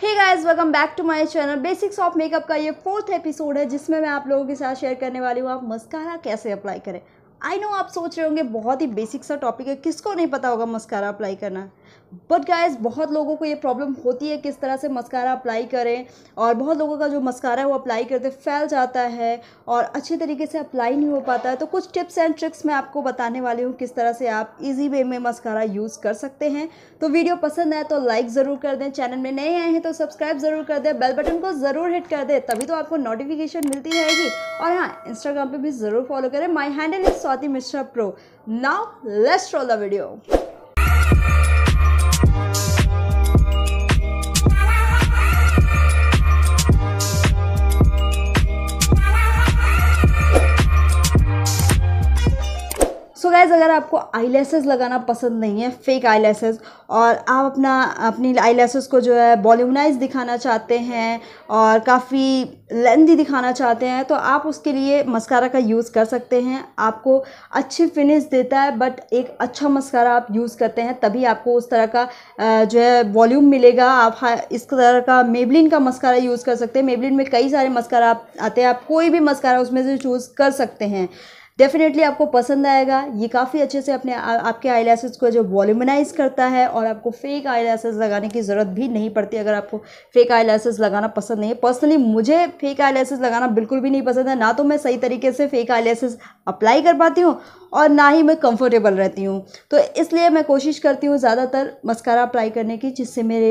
hey guys welcome back to my channel basics of makeup का ये fourth episode है जिसमें मैं आप लोगों के साथ शेयर करने वाली हूँ आप मस्कारा कैसे अप्लाई करें आई नो आप सोच रहे होंगे बहुत ही बेसिक सा टॉपिक है किसको नहीं पता होगा मस्कारा अप्लाई करना बट गाइज बहुत लोगों को ये प्रॉब्लम होती है किस तरह से मस्कारा अप्लाई करें और बहुत लोगों का जो मस्कारा है वो अप्लाई करते फैल जाता है और अच्छे तरीके से अप्लाई नहीं हो पाता है तो कुछ टिप्स एंड ट्रिक्स मैं आपको बताने वाली हूँ किस तरह से आप इजी वे में मस्कारा यूज़ कर सकते हैं तो वीडियो पसंद आए तो लाइक ज़रूर कर दें चैनल में नए आए हैं तो सब्सक्राइब ज़रूर कर दें बेल बटन को ज़रूर हिट कर दें तभी तो आपको नोटिफिकेशन मिलती रहेगी और हाँ इंस्टाग्राम पर भी ज़रूर फॉलो करें my handle is Swati Mishra pro now let's roll the video guys अगर आपको आई लगाना पसंद नहीं है फेक आई और आप अपना अपनी आई को जो है बॉलीवुनाइज दिखाना चाहते हैं और काफ़ी लेंदी दिखाना चाहते हैं तो आप उसके लिए मस्कारा का यूज़ कर सकते हैं आपको अच्छी फिनिश देता है बट एक अच्छा मस्कारा आप यूज़ करते हैं तभी आपको उस तरह का जो है वॉल्यूम मिलेगा आप इस तरह का मेबलिन का मस्कारा यूज़ कर सकते हैं मेबलिन में कई सारे मस्कारा आते हैं आप कोई भी मस्कारा उसमें से चूज़ कर सकते हैं डेफिनेटली आपको पसंद आएगा ये काफ़ी अच्छे से अपने आ, आपके आई को जो वॉल्यूमनाइज करता है और आपको फेक आई लगाने की ज़रूरत भी नहीं पड़ती अगर आपको फेक आई लगाना पसंद नहीं है पर्सनली मुझे फेक आई लगाना बिल्कुल भी नहीं पसंद है ना तो मैं सही तरीके से फेक आई अप्लाई कर पाती हूँ और ना ही मैं कंफर्टेबल रहती हूँ तो इसलिए मैं कोशिश करती हूँ ज़्यादातर मस्कारा अप्लाई करने की जिससे मेरे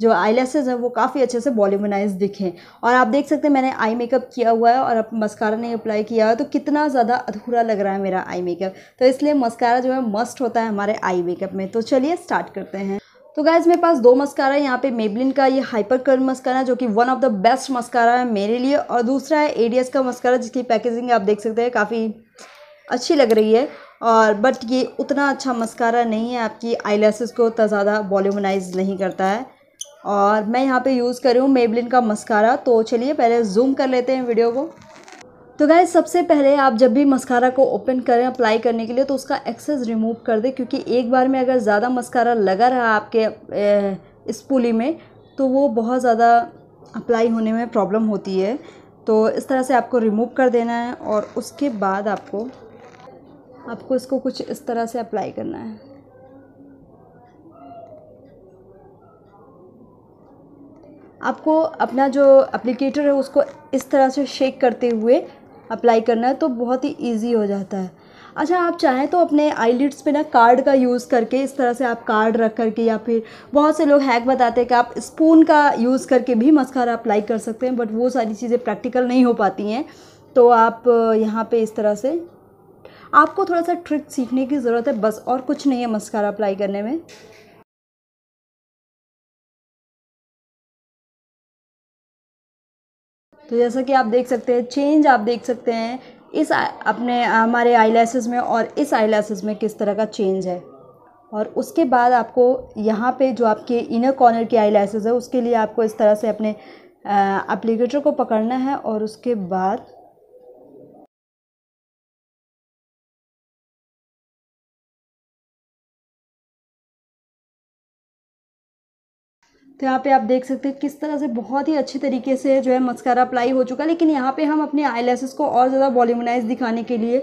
जो आई लेसेज हैं वो काफ़ी अच्छे से वॉल्यूमनाइज दिखें और आप देख सकते हैं मैंने आई मेकअप किया हुआ है और अब मस्कारा नहीं अप्लाई किया है तो कितना ज़्यादा अधूरा लग रहा है मेरा आई मेकअप तो इसलिए मस्कारा जो है मस्ट होता है हमारे आई मेकअप में तो चलिए स्टार्ट करते हैं तो गाइज मेरे पास दो मस्कारा है यहाँ पे मेबलिन का ये हाइपर कर्ल मस्कारा जो कि one of the best mascara है मेरे लिए और दूसरा है एडीएस का मस्कारा जिसकी पैकेजिंग आप देख सकते हैं काफ़ी अच्छी लग रही है और बट ये उतना अच्छा मस्कारा नहीं है आपकी आई को उतना ज़्यादा वॉल्यूमनाइज नहीं करता है और मैं यहाँ पे यूज़ कर रही हूँ मेबलिन का मस्कारा तो चलिए पहले जूम कर लेते हैं वीडियो को तो गाय सबसे पहले आप जब भी मस्कारा को ओपन करें अप्लाई करने के लिए तो उसका एक्सेस रिमूव कर दें क्योंकि एक बार में अगर ज़्यादा मस्कारा लगा रहा आपके इस पुली में तो वो बहुत ज़्यादा अप्लाई होने में प्रॉब्लम होती है तो इस तरह से आपको रिमूव कर देना है और उसके बाद आपको आपको इसको कुछ इस तरह से अप्लाई करना है आपको अपना जो अप्लीकेटर है उसको इस तरह से शेक करते हुए अप्लाई करना है तो बहुत ही ईजी हो जाता है अच्छा आप चाहें तो अपने आईलिट्स पे ना कार्ड का यूज़ करके इस तरह से आप कार्ड रख करके या फिर बहुत से लोग हैक बताते हैं कि आप स्पून का यूज़ करके भी मस्कारा अप्लाई कर सकते हैं बट वो सारी चीज़ें प्रैक्टिकल नहीं हो पाती हैं तो आप यहाँ पे इस तरह से आपको थोड़ा सा ट्रिक सीखने की ज़रूरत है बस और कुछ नहीं है मस्कारा अप्लाई करने में तो जैसा कि आप देख सकते हैं चेंज आप देख सकते हैं इस अपने हमारे आई में और इस आई में किस तरह का चेंज है और उसके बाद आपको यहाँ पे जो आपके इनर कॉर्नर की आई है उसके लिए आपको इस तरह से अपने एप्लीकेटर को पकड़ना है और उसके बाद तो यहाँ पे आप देख सकते हैं किस तरह से बहुत ही अच्छे तरीके से जो है मस्कारा अप्लाई हो चुका है लेकिन यहाँ पे हम अपने आई को और ज़्यादा वॉल्यूमनाइज दिखाने के लिए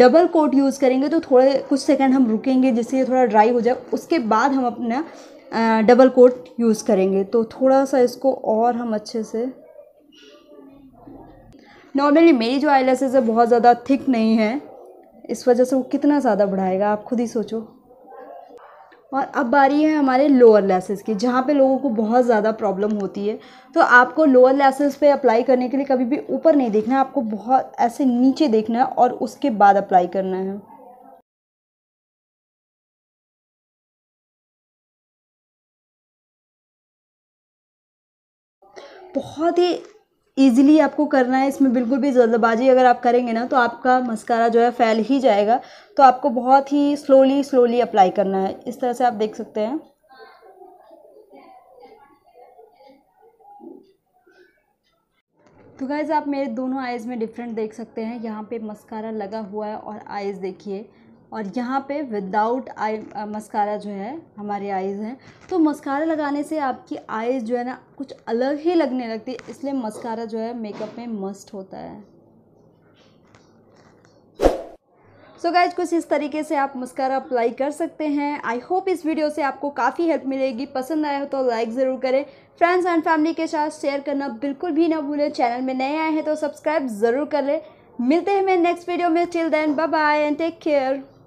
डबल कोट यूज़ करेंगे तो थोड़े कुछ सेकंड हम रुकेंगे जिससे ये थोड़ा ड्राई हो जाए उसके बाद हम अपना डबल कोट यूज़ करेंगे तो थोड़ा सा इसको और हम अच्छे से नॉर्मली मेरी जो आई है बहुत ज़्यादा थिक नहीं है इस वजह से वो कितना ज़्यादा बढ़ाएगा आप खुद ही सोचो और अब बारी है हमारे लोअर लैसेस की जहाँ पे लोगों को बहुत ज़्यादा प्रॉब्लम होती है तो आपको लोअर लैसेस पे अप्लाई करने के लिए कभी भी ऊपर नहीं देखना है आपको बहुत ऐसे नीचे देखना है और उसके बाद अप्लाई करना है बहुत ही ईजिली आपको करना है इसमें बिल्कुल भी जल्दबाजी अगर आप करेंगे ना तो आपका मस्कारा जो है फैल ही जाएगा तो आपको बहुत ही स्लोली स्लोली अप्लाई करना है इस तरह से आप देख सकते हैं तो गैज़ आप मेरे दोनों आइज़ में डिफरेंट देख सकते हैं यहाँ पे मस्कारा लगा हुआ है और आइज़ देखिए और यहाँ पे विदाउट आई मस्कारा जो है हमारे आइज़ हैं तो मस्कारा लगाने से आपकी आईज जो है ना कुछ अलग ही लगने लगती है इसलिए मस्कारा जो है मेकअप में मस्ट होता है सो so गाइज कुछ इस तरीके से आप मस्कारा अप्लाई कर सकते हैं आई होप इस वीडियो से आपको काफ़ी हेल्प मिलेगी पसंद आया हो तो लाइक ज़रूर करें फ्रेंड्स एंड फैमिली के साथ शेयर करना बिल्कुल भी ना भूलें चैनल में नए आए हैं तो सब्सक्राइब ज़रूर कर लें मिलते हैं मेरे नेक्स्ट वीडियो में till then bye bye and take care